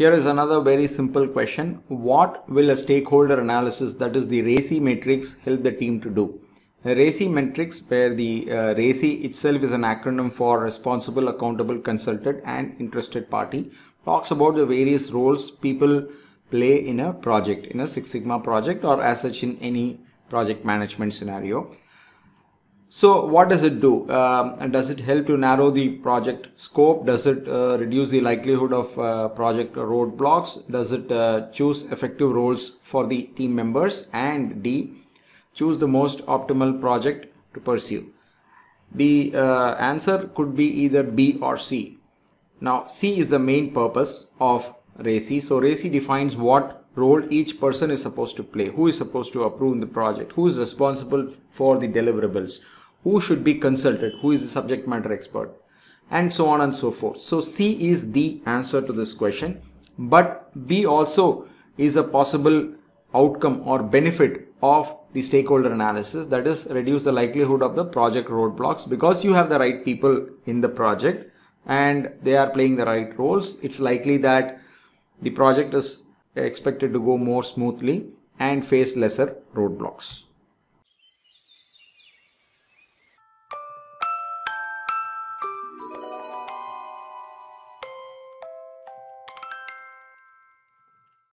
Here is another very simple question. What will a stakeholder analysis, that is the RACI matrix, help the team to do? A RACI matrix, where the uh, RACI itself is an acronym for Responsible, Accountable, Consulted and Interested Party, talks about the various roles people play in a project, in a Six Sigma project or as such in any project management scenario. So what does it do? Um, does it help to narrow the project scope? Does it uh, reduce the likelihood of uh, project roadblocks? Does it uh, choose effective roles for the team members? And D, choose the most optimal project to pursue. The uh, answer could be either B or C. Now C is the main purpose of RACI. So RACI defines what role each person is supposed to play, who is supposed to approve the project, who is responsible for the deliverables, who should be consulted, who is the subject matter expert and so on and so forth. So C is the answer to this question but B also is a possible outcome or benefit of the stakeholder analysis that is reduce the likelihood of the project roadblocks because you have the right people in the project and they are playing the right roles it's likely that the project is expected to go more smoothly and face lesser roadblocks.